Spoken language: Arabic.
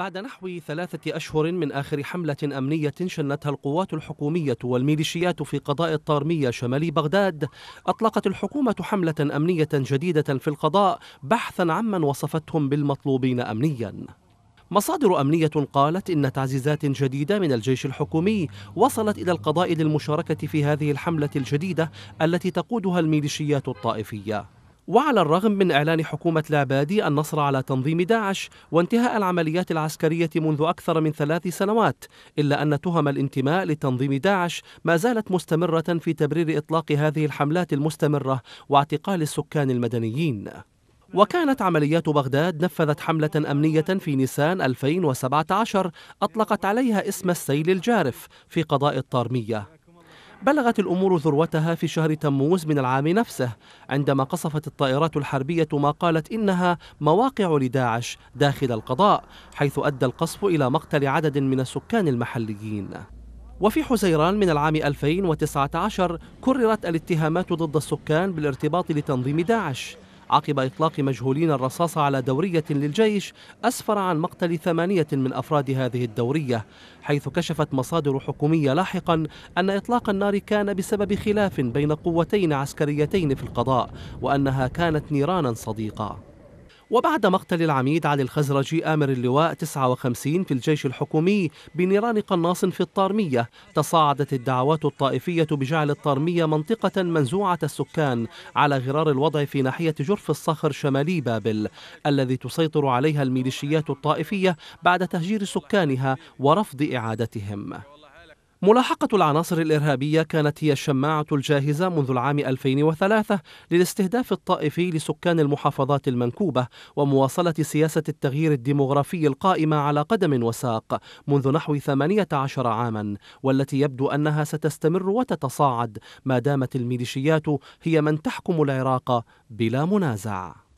بعد نحو ثلاثة أشهر من آخر حملة أمنية شنتها القوات الحكومية والميليشيات في قضاء الطارمية شمال بغداد أطلقت الحكومة حملة أمنية جديدة في القضاء بحثا عمن وصفتهم بالمطلوبين أمنياً مصادر أمنية قالت إن تعزيزات جديدة من الجيش الحكومي وصلت إلى القضاء للمشاركة في هذه الحملة الجديدة التي تقودها الميليشيات الطائفية وعلى الرغم من إعلان حكومة العبادي النصر على تنظيم داعش وانتهاء العمليات العسكرية منذ أكثر من ثلاث سنوات إلا أن تهم الانتماء لتنظيم داعش ما زالت مستمرة في تبرير إطلاق هذه الحملات المستمرة واعتقال السكان المدنيين وكانت عمليات بغداد نفذت حملة أمنية في نيسان 2017 أطلقت عليها اسم السيل الجارف في قضاء الطارمية بلغت الأمور ذروتها في شهر تموز من العام نفسه عندما قصفت الطائرات الحربية ما قالت إنها مواقع لداعش داخل القضاء حيث أدى القصف إلى مقتل عدد من السكان المحليين وفي حزيران من العام 2019 كررت الاتهامات ضد السكان بالارتباط لتنظيم داعش عقب إطلاق مجهولين الرصاص على دورية للجيش أسفر عن مقتل ثمانية من أفراد هذه الدورية حيث كشفت مصادر حكومية لاحقا أن إطلاق النار كان بسبب خلاف بين قوتين عسكريتين في القضاء وأنها كانت نيرانا صديقة وبعد مقتل العميد علي الخزرجي آمر اللواء 59 في الجيش الحكومي بنيران قناص في الطارمية تصاعدت الدعوات الطائفية بجعل الطارمية منطقة منزوعة السكان على غرار الوضع في ناحية جرف الصخر شمالي بابل الذي تسيطر عليها الميليشيات الطائفية بعد تهجير سكانها ورفض إعادتهم ملاحقة العناصر الإرهابية كانت هي الشماعة الجاهزة منذ العام 2003 للاستهداف الطائفي لسكان المحافظات المنكوبة ومواصلة سياسة التغيير الديمغرافي القائمة على قدم وساق منذ نحو 18 عاما والتي يبدو أنها ستستمر وتتصاعد ما دامت الميليشيات هي من تحكم العراق بلا منازع